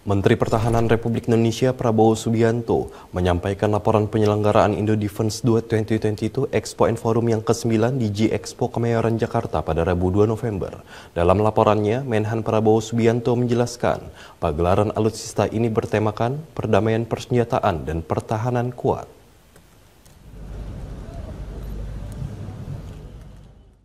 Menteri Pertahanan Republik Indonesia Prabowo Subianto menyampaikan laporan penyelenggaraan Indo Defense 2 2022 Expo and Forum yang ke-9 di G-Expo Kemayoran Jakarta pada Rabu 2 November. Dalam laporannya, Menhan Prabowo Subianto menjelaskan pagelaran alutsista ini bertemakan perdamaian persenjataan dan pertahanan kuat.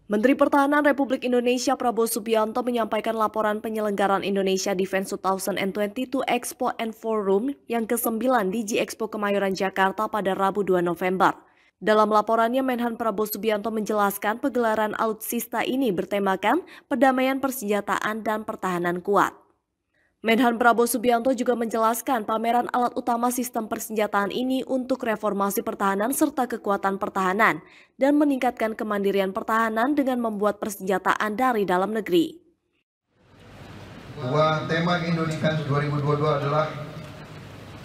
Menteri Pertahanan Republik Indonesia Prabowo Subianto menyampaikan laporan penyelenggaraan Indonesia Defense 2022 Expo and Forum yang ke-9 di G Expo Kemayoran Jakarta pada Rabu 2 November. Dalam laporannya, Menhan Prabowo Subianto menjelaskan pegelaran alutsista ini bertemakan perdamaian persenjataan dan pertahanan kuat. Menhan Prabowo Subianto juga menjelaskan pameran alat utama sistem persenjataan ini untuk reformasi pertahanan serta kekuatan pertahanan dan meningkatkan kemandirian pertahanan dengan membuat persenjataan dari dalam negeri. Dua tema Indonesia 2022 adalah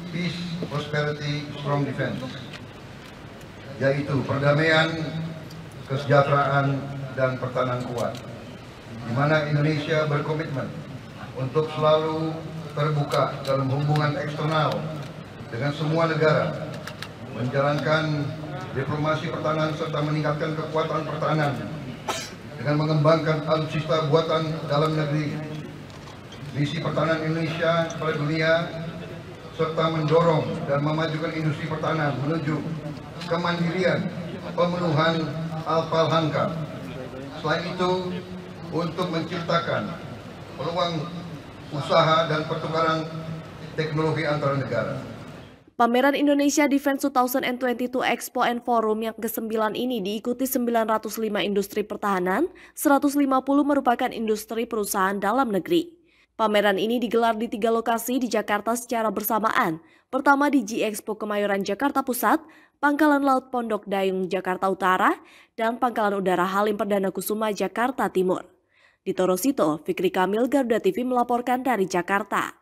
Peace, Prosperity, Strong Defense, yaitu perdamaian, kesejahteraan, dan pertahanan kuat, di mana Indonesia berkomitmen untuk selalu terbuka dalam hubungan eksternal dengan semua negara, menjalankan diplomasi pertahanan serta meningkatkan kekuatan pertahanan dengan mengembangkan alutsista buatan dalam negeri, misi pertahanan Indonesia kepada dunia, serta mendorong dan memajukan industri pertahanan menuju kemandirian pemenuhan hangka. Selain itu, untuk menciptakan peluang usaha dan pertukaran teknologi antara negara. Pameran Indonesia Defense 2022 Expo and Forum yang ke-9 ini diikuti 905 industri pertahanan, 150 merupakan industri perusahaan dalam negeri. Pameran ini digelar di tiga lokasi di Jakarta secara bersamaan. Pertama di G-Expo Kemayoran Jakarta Pusat, Pangkalan Laut Pondok Dayung Jakarta Utara, dan Pangkalan Udara Halim Perdana Kusuma Jakarta Timur. Di Torosito, Fikri Kamil, Garuda TV melaporkan dari Jakarta.